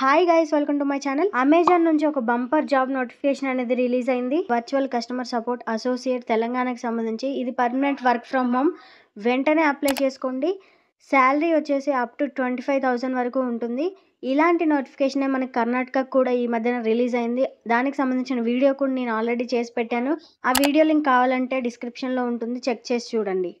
hi guys welcome to my channel Amazon నుంచి ఒక bumper job notification అనేది release అయింది వర్చువల్ కస్టమర్ సపోర్ట్ అసోసియేట్ తెలంగాణకు సంబంధించి ఇది పర్మనెంట్ వర్క్ ఫ్రమ్ హోమ్ వెంటనే అప్లై చేసుకోండి శాలరీ వచ్చేసి అప్ టు ట్వంటీ ఫైవ్ వరకు ఉంటుంది ఇలాంటి నోటిఫికేషనే మనకి కర్ణాటకకు కూడా ఈ మధ్యన రిలీజ్ అయింది దానికి సంబంధించిన వీడియో కూడా నేను ఆల్రెడీ చేసి పెట్టాను ఆ వీడియో లింక్ కావాలంటే డిస్క్రిప్షన్లో ఉంటుంది చెక్ చేసి చూడండి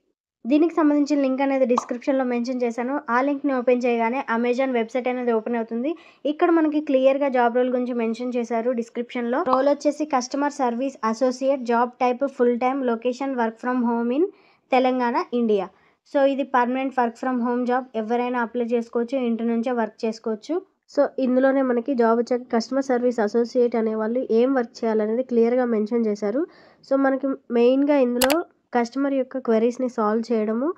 దీనికి సంబంధించిన లింక్ అనేది డిస్క్రిప్షన్లో మెన్షన్ చేశాను ఆ లింక్ని ఓపెన్ చేయగానే అమెజాన్ వెబ్సైట్ అనేది ఓపెన్ అవుతుంది ఇక్కడ మనకి క్లియర్గా జాబ్ రోల్ గురించి మెన్షన్ చేశారు డిస్క్రిప్షన్లో రోల్ వచ్చేసి customer service associate job type full time location work from home in Telangana India so ఇది permanent work from home job ఎవరైనా అప్లై చేసుకోవచ్చు ఇంటి నుంచే వర్క్ చేసుకోవచ్చు సో ఇందులోనే మనకి జాబ్ వచ్చాక కస్టమర్ సర్వీస్ అసోసియేట్ అనే వాళ్ళు ఏం వర్క్ చేయాలనేది క్లియర్గా మెన్షన్ చేశారు సో మనకి మెయిన్గా ఇందులో కస్టమర్ యొక్క క్వరీస్ని సాల్వ్ చేయడము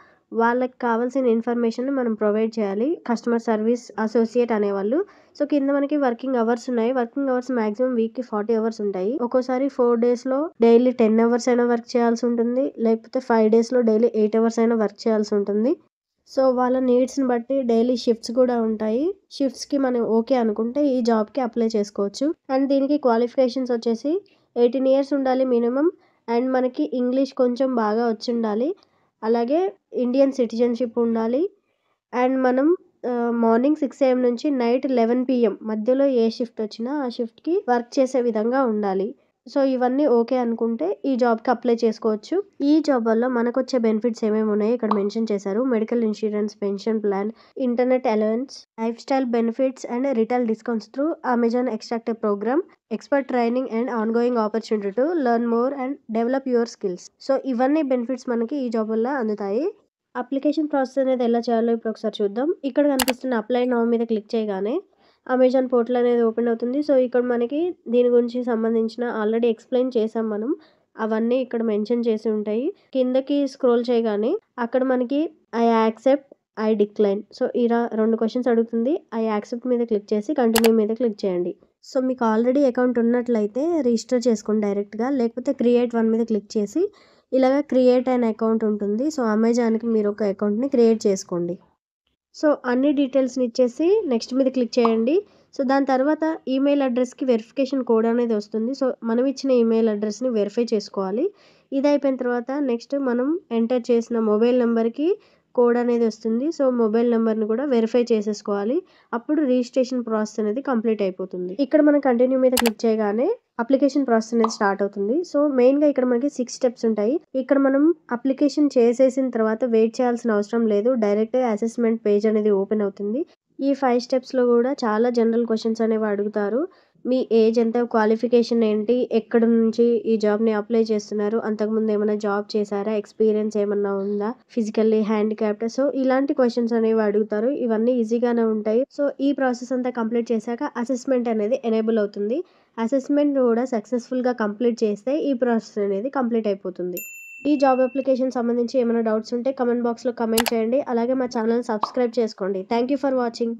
వాళ్ళకి కావాల్సిన ఇన్ఫర్మేషన్ మనం ప్రొవైడ్ చేయాలి కస్టమర్ సర్వీస్ అసోసియేట్ అనేవాళ్ళు సో కింద మనకి వర్కింగ్ అవర్స్ ఉన్నాయి వర్కింగ్ అవర్స్ మాక్సిమం వీక్కి ఫార్టీ అవర్స్ ఉంటాయి ఒక్కోసారి ఫోర్ డేస్లో డైలీ టెన్ అవర్స్ అయినా వర్క్ చేయాల్సి ఉంటుంది లేకపోతే ఫైవ్ డేస్లో డైలీ ఎయిట్ అవర్స్ అయినా వర్క్ చేయాల్సి ఉంటుంది సో వాళ్ళ నీడ్స్ని బట్టి డైలీ షిఫ్ట్స్ కూడా ఉంటాయి షిఫ్ట్స్కి మనం ఓకే అనుకుంటే ఈ జాబ్కి అప్లై చేసుకోవచ్చు అండ్ దీనికి క్వాలిఫికేషన్స్ వచ్చేసి ఎయిటీన్ ఇయర్స్ ఉండాలి మినిమం అండ్ మనకి ఇంగ్లీష్ కొంచెం బాగా వచ్చి ఉండాలి అలాగే ఇండియన్ సిటిజన్షిప్ ఉండాలి అండ్ మనం మార్నింగ్ సిక్స్ ఏఎం నుంచి నైట్ లెవెన్ పిఎం మధ్యలో ఏ షిఫ్ట్ వచ్చినా ఆ షిఫ్ట్కి వర్క్ చేసే విధంగా ఉండాలి సో ఇవన్నీ ఓకే అనుకుంటే ఈ జాబ్కి అప్లై చేసుకోవచ్చు ఈ జాబ్ వల్ల మనకు వచ్చే బెనిఫిట్స్ ఏమేమి ఉన్నాయి ఇక్కడ మెన్షన్ చేశారు medical insurance pension plan internet allowance life style benefits and retail discounts through Amazon extractive program expert training and ongoing opportunity to learn more and develop your skills so ఇవన్నీ benefits మనకి ఈ job వల్ల అందుతాయి application process అనేది ఎలా చేయాలో ఇప్పుడు ఒకసారి చూద్దాం ఇక్కడ కనిపిస్తున్న అప్లై నౌ మీద క్లిక్ చేయగానే అమెజాన్ పోర్టల్ అనేది ఓపెన్ అవుతుంది సో ఇక్కడ మనకి దీని గురించి సంబంధించిన ఆల్రెడీ ఎక్స్ప్లెయిన్ చేసాం మనం అవన్నీ ఇక్కడ మెన్షన్ చేసి ఉంటాయి కిందకి స్క్రోల్ చేయగానే అక్కడ మనకి I accept I decline so ఇలా రెండు క్వశ్చన్స్ అడుగుతుంది ఐ యాక్సెప్ట్ మీద క్లిక్ చేసి కంటిన్యూ మీద క్లిక్ చేయండి సో మీకు ఆల్రెడీ అకౌంట్ ఉన్నట్లయితే రిజిస్టర్ చేసుకోండి డైరెక్ట్గా లేకపోతే క్రియేట్ వన్ మీద క్లిక్ చేసి ఇలాగ క్రియేట్ అయిన అకౌంట్ ఉంటుంది సో అమెజాన్కి మీరు ఒక అకౌంట్ని క్రియేట్ చేసుకోండి సో అన్ని డీటెయిల్స్ని ఇచ్చేసి నెక్స్ట్ మీద క్లిక్ చేయండి సో దాని తర్వాత ఈమెయిల్ అడ్రస్కి వెరిఫికేషన్ కోడ్ అనేది వస్తుంది సో మనం ఇచ్చిన ఈమెయిల్ అడ్రస్ని వెరిఫై చేసుకోవాలి ఇది అయిపోయిన తర్వాత నెక్స్ట్ మనం ఎంటర్ చేసిన మొబైల్ నెంబర్కి కోడ్ అనేది వస్తుంది సో మొబైల్ నెంబర్ని కూడా వెరిఫై చేసేసుకోవాలి అప్పుడు రిజిస్ట్రేషన్ ప్రాసెస్ అనేది కంప్లీట్ అయిపోతుంది ఇక్కడ మనం కంటిన్యూ మీద క్లిక్ చేయగానే అప్లికేషన్ ప్రాసెస్ అనేది స్టార్ట్ అవుతుంది సో మెయిన్గా ఇక్కడ మనకి సిక్స్ స్టెప్స్ ఉంటాయి ఇక్కడ మనం అప్లికేషన్ చేసేసిన తర్వాత వెయిట్ చేయాల్సిన అవసరం లేదు డైరెక్ట్ అసెస్మెంట్ పేజ్ అనేది ఓపెన్ అవుతుంది ఈ ఫైవ్ స్టెప్స్లో కూడా చాలా జనరల్ క్వశ్చన్స్ అనేవి అడుగుతారు మీ ఏజ్ ఎంత క్వాలిఫికేషన్ ఏంటి ఎక్కడ నుంచి ఈ జాబ్ని అప్లై చేస్తున్నారు అంతకుముందు ఏమైనా జాబ్ చేశారా ఎక్స్పీరియన్స్ ఏమన్నా ఉందా ఫిజికల్లీ హ్యాండిక్యాప్ట్ సో ఇలాంటి క్వశ్చన్స్ అనేవి అడుగుతారు ఇవన్నీ ఈజీగానే ఉంటాయి సో ఈ ప్రాసెస్ అంతా కంప్లీట్ చేశాక అసెస్మెంట్ అనేది ఎనేబుల్ అవుతుంది అసెస్మెంట్ కూడా సక్సెస్ఫుల్గా కంప్లీట్ చేస్తే ఈ ప్రాసెస్ అనేది కంప్లీట్ అయిపోతుంది ఈ జాబ్ అప్లికేషన్ సంబంధించి ఏమైనా డౌట్స్ ఉంటే కమెంట్ బాక్స్లో కమెంట్ చేయండి అలాగే మా ఛానల్ సబ్స్క్రైబ్ చేసుకోండి థ్యాంక్ యూ ఫర్ వాచింగ్